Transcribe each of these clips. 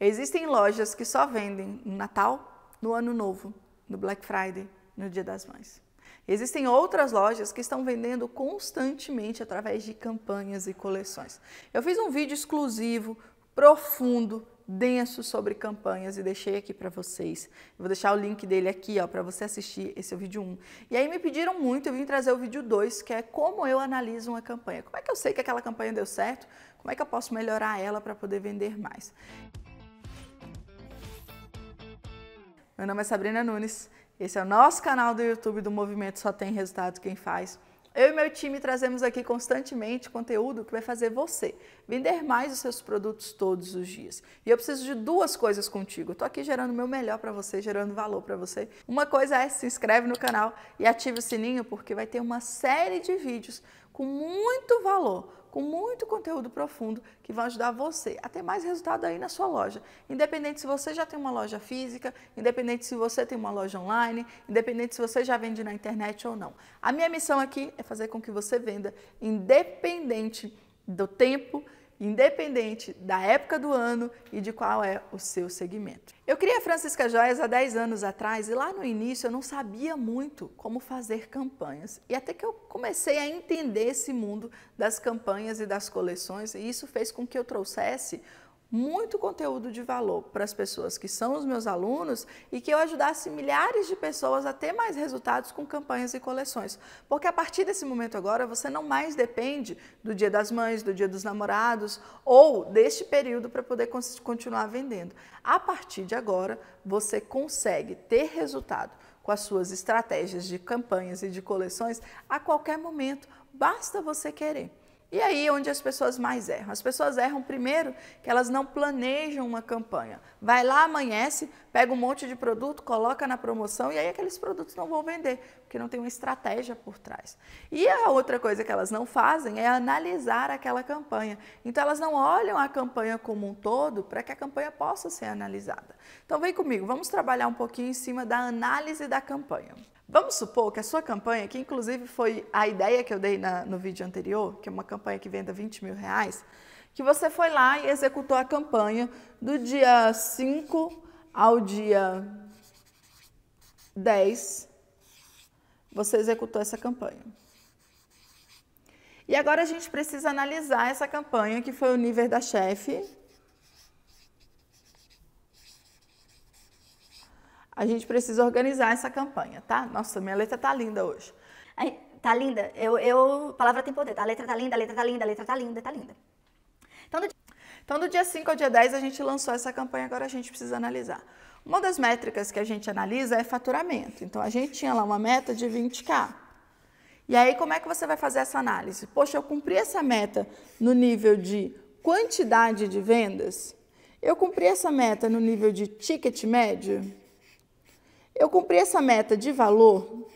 Existem lojas que só vendem no Natal, no Ano Novo, no Black Friday, no Dia das Mães. Existem outras lojas que estão vendendo constantemente através de campanhas e coleções. Eu fiz um vídeo exclusivo, profundo, denso sobre campanhas e deixei aqui para vocês. Eu vou deixar o link dele aqui, ó, para você assistir esse é o vídeo 1. E aí me pediram muito, eu vim trazer o vídeo 2, que é como eu analiso uma campanha. Como é que eu sei que aquela campanha deu certo? Como é que eu posso melhorar ela para poder vender mais? Meu nome é Sabrina Nunes, esse é o nosso canal do YouTube do Movimento Só Tem Resultado Quem Faz. Eu e meu time trazemos aqui constantemente conteúdo que vai fazer você vender mais os seus produtos todos os dias. E eu preciso de duas coisas contigo. Estou aqui gerando o meu melhor para você, gerando valor para você. Uma coisa é se inscreve no canal e ative o sininho porque vai ter uma série de vídeos com muito valor com muito conteúdo profundo que vai ajudar você a ter mais resultado aí na sua loja. Independente se você já tem uma loja física, independente se você tem uma loja online, independente se você já vende na internet ou não. A minha missão aqui é fazer com que você venda independente do tempo, independente da época do ano e de qual é o seu segmento. Eu criei a Francisca Joias há 10 anos atrás e lá no início eu não sabia muito como fazer campanhas. E até que eu comecei a entender esse mundo das campanhas e das coleções, e isso fez com que eu trouxesse muito conteúdo de valor para as pessoas que são os meus alunos e que eu ajudasse milhares de pessoas a ter mais resultados com campanhas e coleções. Porque a partir desse momento agora você não mais depende do Dia das Mães, do Dia dos Namorados ou deste período para poder continuar vendendo. A partir de agora você consegue ter resultado com as suas estratégias de campanhas e de coleções a qualquer momento, basta você querer. E aí é onde as pessoas mais erram. As pessoas erram primeiro que elas não planejam uma campanha. Vai lá, amanhece, pega um monte de produto, coloca na promoção e aí aqueles produtos não vão vender, porque não tem uma estratégia por trás. E a outra coisa que elas não fazem é analisar aquela campanha. Então elas não olham a campanha como um todo para que a campanha possa ser analisada. Então vem comigo, vamos trabalhar um pouquinho em cima da análise da campanha. Vamos supor que a sua campanha, que inclusive foi a ideia que eu dei na, no vídeo anterior, que é uma campanha que venda 20 mil reais, que você foi lá e executou a campanha do dia 5 ao dia 10. Você executou essa campanha. E agora a gente precisa analisar essa campanha, que foi o nível da chefe, A gente precisa organizar essa campanha, tá? Nossa, minha letra tá linda hoje. Ai, tá linda? Eu, eu. Palavra tem poder. A tá? letra tá linda, a letra tá linda, a letra tá linda, tá linda. Então, do... então, do dia 5 ao dia 10, a gente lançou essa campanha, agora a gente precisa analisar. Uma das métricas que a gente analisa é faturamento. Então, a gente tinha lá uma meta de 20K. E aí, como é que você vai fazer essa análise? Poxa, eu cumpri essa meta no nível de quantidade de vendas? Eu cumpri essa meta no nível de ticket médio? Eu cumpri essa meta de valor?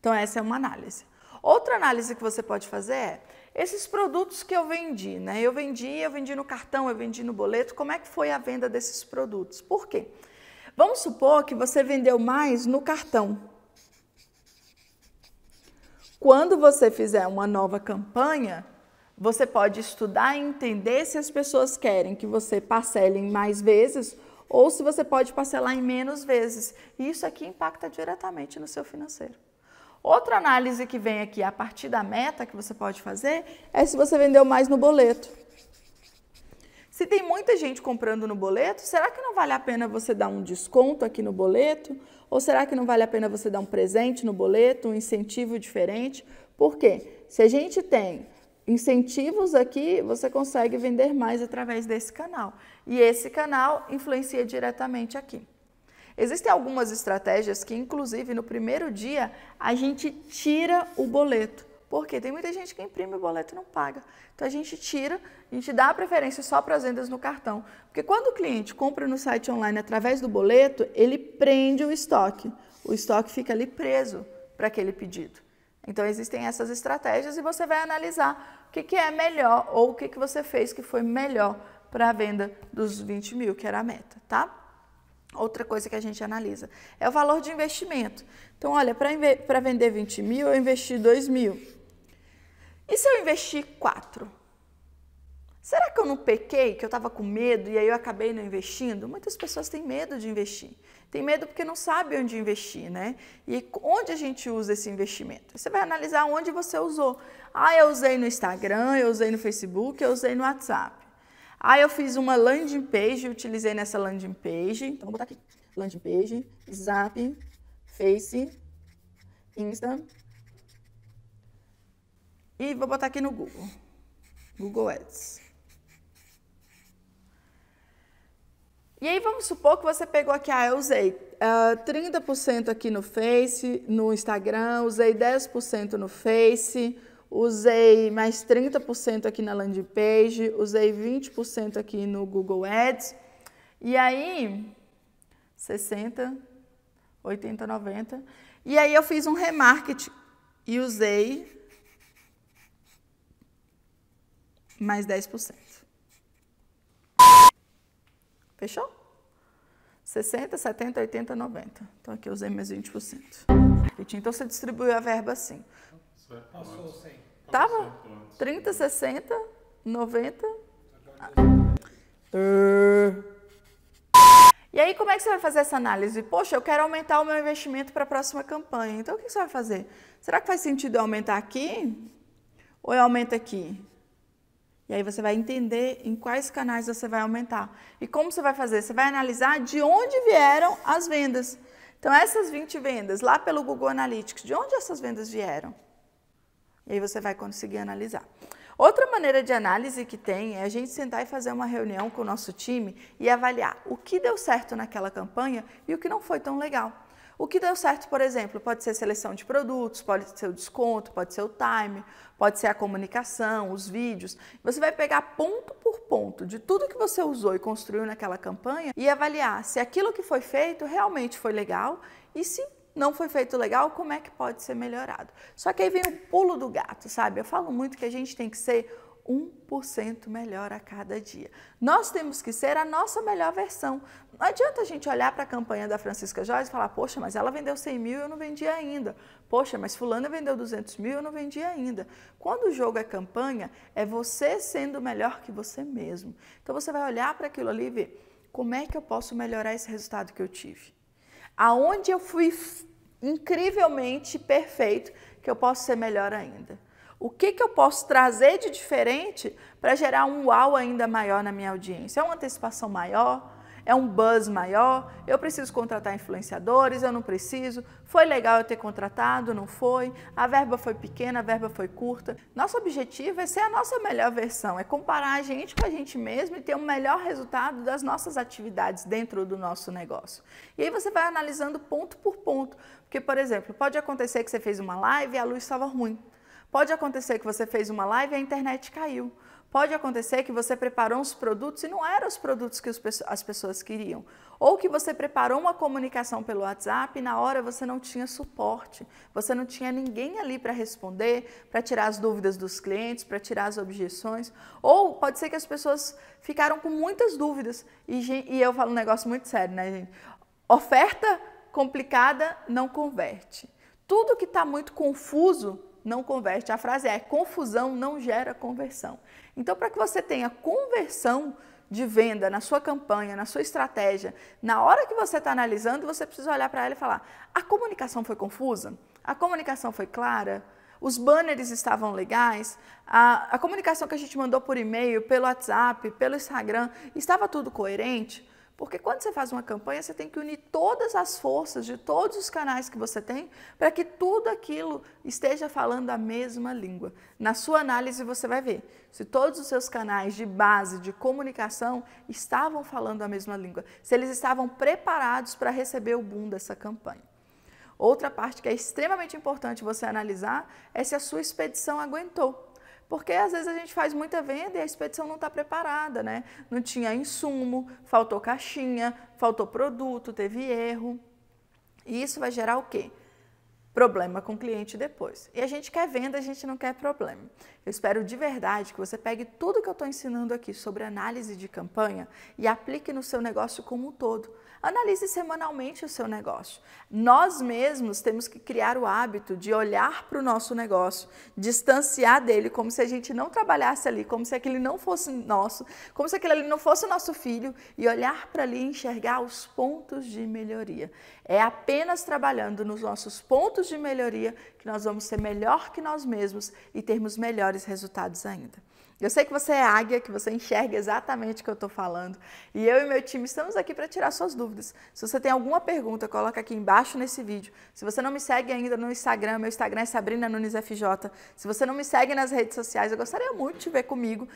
Então, essa é uma análise. Outra análise que você pode fazer é esses produtos que eu vendi, né? Eu vendi, eu vendi no cartão, eu vendi no boleto. Como é que foi a venda desses produtos? Por quê? Vamos supor que você vendeu mais no cartão. Quando você fizer uma nova campanha, você pode estudar e entender se as pessoas querem que você parcele mais vezes ou se você pode parcelar em menos vezes. E isso aqui impacta diretamente no seu financeiro. Outra análise que vem aqui a partir da meta que você pode fazer é se você vendeu mais no boleto. Se tem muita gente comprando no boleto, será que não vale a pena você dar um desconto aqui no boleto? Ou será que não vale a pena você dar um presente no boleto, um incentivo diferente? Por quê? Se a gente tem incentivos aqui, você consegue vender mais através desse canal. E esse canal influencia diretamente aqui. Existem algumas estratégias que, inclusive, no primeiro dia a gente tira o boleto. Porque tem muita gente que imprime o boleto e não paga. Então a gente tira, a gente dá a preferência só para as vendas no cartão. Porque quando o cliente compra no site online através do boleto, ele prende o estoque. O estoque fica ali preso para aquele pedido. Então, existem essas estratégias e você vai analisar o que, que é melhor ou o que, que você fez que foi melhor para a venda dos 20 mil, que era a meta, tá? Outra coisa que a gente analisa é o valor de investimento. Então, olha, para vender 20 mil, eu investi 2 mil. E se eu investir 4? Será que eu não pequei, que eu estava com medo e aí eu acabei não investindo? Muitas pessoas têm medo de investir. Tem medo porque não sabe onde investir, né? E onde a gente usa esse investimento? Você vai analisar onde você usou. Ah, eu usei no Instagram, eu usei no Facebook, eu usei no WhatsApp. Ah, eu fiz uma landing page, utilizei nessa landing page. Então, vou botar aqui. Landing page, Zap, Face, Insta. E vou botar aqui no Google. Google Ads. E aí vamos supor que você pegou aqui, ah, eu usei uh, ah, 30% aqui no Face, no Instagram, usei 10% no Face, usei mais 30% aqui na landing page, usei 20% aqui no Google Ads. E aí 60, 80, 90. E aí eu fiz um remarketing e usei mais 10%. Fechou? 60, 70, 80, 90. Então aqui eu usei meus 20%. Então você distribuiu a verba assim. Passou 100. Tava 30, 60, 90. E aí como é que você vai fazer essa análise? Poxa, eu quero aumentar o meu investimento para a próxima campanha. Então o que você vai fazer? Será que faz sentido eu aumentar aqui? Ou eu aumento aqui? E aí você vai entender em quais canais você vai aumentar. E como você vai fazer? Você vai analisar de onde vieram as vendas. Então, essas 20 vendas lá pelo Google Analytics, de onde essas vendas vieram? E aí você vai conseguir analisar. Outra maneira de análise que tem é a gente sentar e fazer uma reunião com o nosso time e avaliar o que deu certo naquela campanha e o que não foi tão legal. O que deu certo, por exemplo, pode ser seleção de produtos, pode ser o desconto, pode ser o time, pode ser a comunicação, os vídeos. Você vai pegar ponto por ponto de tudo que você usou e construiu naquela campanha e avaliar se aquilo que foi feito realmente foi legal e se não foi feito legal, como é que pode ser melhorado? Só que aí vem o pulo do gato, sabe? Eu falo muito que a gente tem que ser 1% melhor a cada dia. Nós temos que ser a nossa melhor versão. Não adianta a gente olhar para a campanha da Francisca Jorge e falar: poxa, mas ela vendeu 100 mil e eu não vendi ainda. Poxa, mas Fulana vendeu 200 mil e eu não vendi ainda. Quando o jogo é campanha, é você sendo melhor que você mesmo. Então você vai olhar para aquilo ali e ver como é que eu posso melhorar esse resultado que eu tive. Aonde eu fui incrivelmente perfeito, que eu posso ser melhor ainda. O que, que eu posso trazer de diferente para gerar um uau ainda maior na minha audiência? É uma antecipação maior? É um buzz maior? Eu preciso contratar influenciadores? Eu não preciso? Foi legal eu ter contratado? Não foi? A verba foi pequena? A verba foi curta? Nosso objetivo é ser a nossa melhor versão, é comparar a gente com a gente mesmo e ter o um melhor resultado das nossas atividades dentro do nosso negócio. E aí você vai analisando ponto por ponto, porque, por exemplo, pode acontecer que você fez uma live e a luz estava ruim. Pode acontecer que você fez uma live e a internet caiu. Pode acontecer que você preparou uns produtos e não eram os produtos que as pessoas queriam. Ou que você preparou uma comunicação pelo WhatsApp e na hora você não tinha suporte, você não tinha ninguém ali para responder, para tirar as dúvidas dos clientes, para tirar as objeções. Ou pode ser que as pessoas ficaram com muitas dúvidas. E, e eu falo um negócio muito sério, né, gente? Oferta complicada não converte. Tudo que está muito confuso não converte. A frase é: confusão não gera conversão. Então, para que você tenha conversão de venda na sua campanha, na sua estratégia, na hora que você está analisando, você precisa olhar para ela e falar: a comunicação foi confusa? A comunicação foi clara? os banners estavam legais, a, a, comunicação que a gente mandou por e-mail, pelo WhatsApp, pelo Instagram, estava tudo coerente? Porque quando você faz uma campanha, você tem que unir todas as forças de todos os canais que você tem para que tudo aquilo esteja falando a mesma língua. Na sua análise, você vai ver se todos os seus canais de base de comunicação estavam falando a mesma língua, se eles estavam preparados para receber o boom dessa campanha. Outra parte que é extremamente importante você analisar é se a sua expedição aguentou. Porque às vezes a gente faz muita venda e a expedição não está preparada, né? Não tinha insumo, faltou caixinha, faltou produto, teve erro. E isso vai gerar o quê? Problema com o cliente depois. E a gente quer venda, a gente não quer problema. Eu espero de verdade que você pegue tudo que eu estou ensinando aqui sobre análise de campanha e aplique no seu negócio como um todo Analise semanalmente o seu negócio. Nós mesmos temos que criar o hábito de olhar para o nosso negócio, distanciar dele como se a gente não trabalhasse ali, como se aquele não fosse nosso, como se aquele ali não fosse nosso filho e olhar para ali e enxergar os pontos de melhoria. É apenas trabalhando nos nossos pontos de melhoria que nós vamos ser melhor que nós mesmos e termos melhores resultados ainda. Eu sei que você é águia, que você enxerga exatamente o que eu estou falando. E eu e meu time estamos aqui para tirar suas dúvidas. Se você tem alguma pergunta, coloca aqui embaixo nesse vídeo. Se você não me segue ainda no Instagram, meu Instagram é Sabrina Nunes FJ. Se você não me segue nas redes sociais, eu gostaria muito de te ver comigo.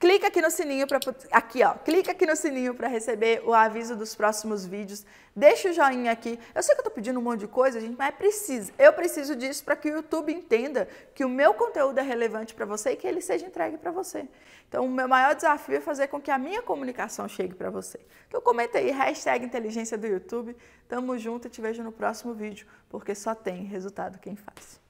Clica aqui no sininho para aqui, ó. Clica aqui no sininho para receber o aviso dos próximos vídeos. Deixa o joinha aqui. Eu sei que eu tô pedindo um monte de coisa, gente, mas é preciso. Eu preciso disso para que o YouTube entenda que o meu conteúdo é relevante para você e que ele seja entregue para você. Então, o meu maior desafio é fazer com que a minha comunicação chegue para você. Então, comenta aí hashtag inteligência do YouTube. Tamo junto e te vejo no próximo vídeo, porque só tem resultado quem faz.